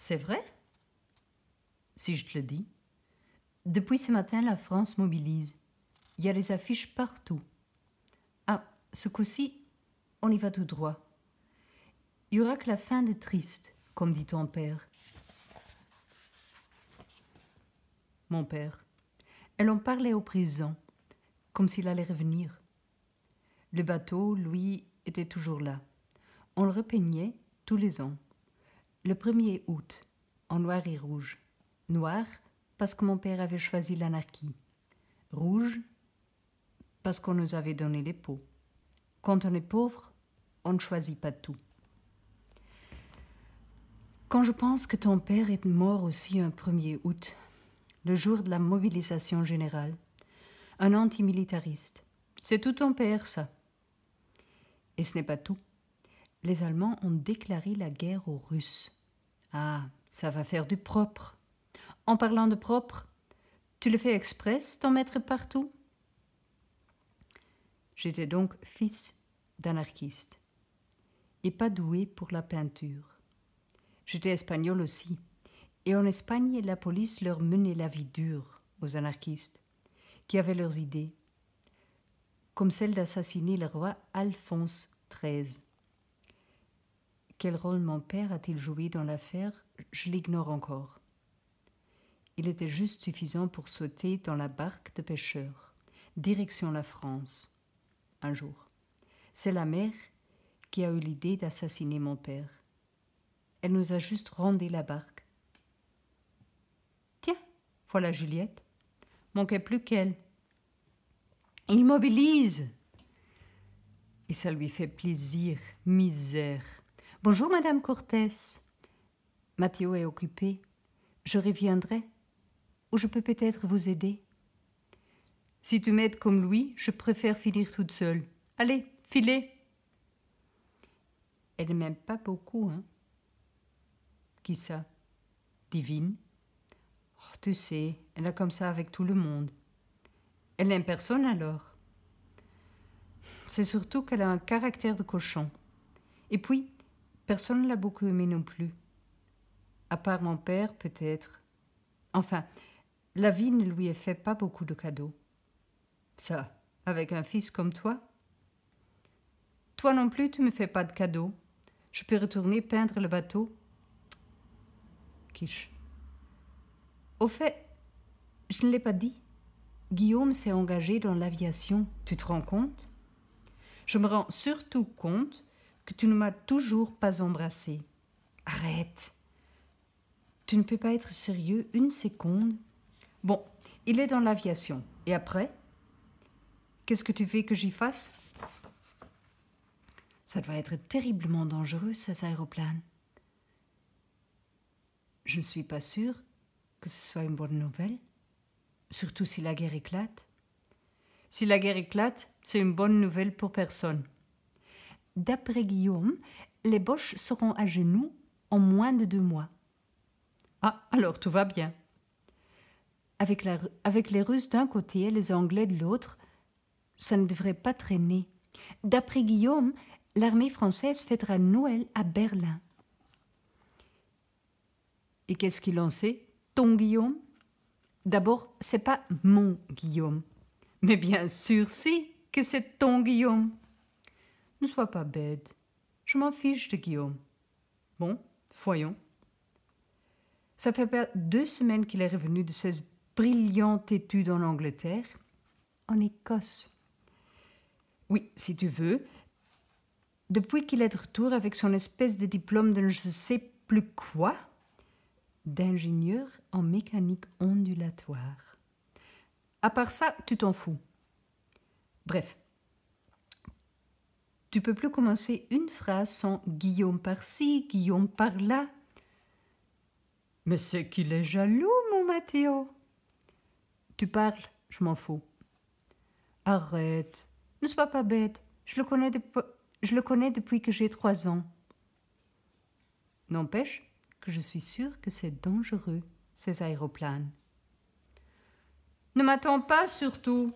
C'est vrai Si je te le dis. Depuis ce matin, la France mobilise. Il y a des affiches partout. Ah, ce coup-ci, on y va tout droit. Il n'y aura que la fin des tristes, comme dit ton père. Mon père. Elle en parlait au présent, comme s'il allait revenir. Le bateau, lui, était toujours là. On le repeignait tous les ans le 1er août, en noir et rouge. Noir, parce que mon père avait choisi l'anarchie. Rouge, parce qu'on nous avait donné les peaux. Quand on est pauvre, on ne choisit pas tout. Quand je pense que ton père est mort aussi un 1er août, le jour de la mobilisation générale, un antimilitariste, c'est tout ton père, ça. Et ce n'est pas tout les Allemands ont déclaré la guerre aux Russes. Ah, ça va faire du propre. En parlant de propre, tu le fais express ton mettre partout J'étais donc fils d'anarchiste et pas doué pour la peinture. J'étais espagnol aussi, et en Espagne, la police leur menait la vie dure aux anarchistes qui avaient leurs idées, comme celle d'assassiner le roi Alphonse XIII quel rôle mon père a-t-il joué dans l'affaire Je l'ignore encore. Il était juste suffisant pour sauter dans la barque de pêcheurs, direction la France, un jour. C'est la mère qui a eu l'idée d'assassiner mon père. Elle nous a juste rendu la barque. Tiens, voilà Juliette. Manquait plus qu'elle. Il mobilise. Et ça lui fait plaisir, misère. Bonjour, Madame Cortès. Mathieu est occupé. Je reviendrai. Ou je peux peut-être vous aider. Si tu m'aides comme lui, je préfère finir toute seule. Allez, filez. Elle ne m'aime pas beaucoup, hein. Qui ça Divine oh, Tu sais, elle a comme ça avec tout le monde. Elle n'aime personne alors. C'est surtout qu'elle a un caractère de cochon. Et puis, Personne ne l'a beaucoup aimé non plus. À part mon père, peut-être. Enfin, la vie ne lui a fait pas beaucoup de cadeaux. Ça, avec un fils comme toi Toi non plus, tu me fais pas de cadeaux. Je peux retourner peindre le bateau Quiche. Au fait, je ne l'ai pas dit. Guillaume s'est engagé dans l'aviation, tu te rends compte Je me rends surtout compte que tu ne m'as toujours pas embrassé. Arrête. Tu ne peux pas être sérieux une seconde. Bon, il est dans l'aviation. Et après Qu'est-ce que tu fais que j'y fasse Ça doit être terriblement dangereux, ces aéroplanes. Je ne suis pas sûre que ce soit une bonne nouvelle, surtout si la guerre éclate. Si la guerre éclate, c'est une bonne nouvelle pour personne. D'après Guillaume, les boches seront à genoux en moins de deux mois. Ah, alors tout va bien. Avec, les Russes d'un côté et les Anglais de l'autre, ça ne devrait pas traîner. D'après Guillaume, l'armée française fêtera Noël à Berlin. Et qu'est-ce qu'il en sait, ton Guillaume D'abord, c'est pas mon Guillaume. Mais bien sûr, si, que c'est ton Guillaume. Ne sois pas bête. Je m'en fiche de Guillaume. Bon, voyons. Ça fait deux semaines qu'il est revenu de ses brillantes études en Angleterre, en Écosse. Oui, si tu veux. Depuis qu'il est de retour avec son espèce de diplôme de je ne sais plus quoi, d'ingénieur en mécanique ondulatoire. À part ça, tu t'en fous. Bref, tu peux plus commencer une phrase sans Guillaume par-ci, Guillaume par-là. Mais c'est qu'il est jaloux, mon Mathéo. Tu parles, je m'en fous. Arrête, ne sois pas bête. Je le connais, je le connais depuis que j'ai trois ans. N'empêche que je suis sûre que c'est dangereux, ces aéroplanes. Ne m'attends pas surtout,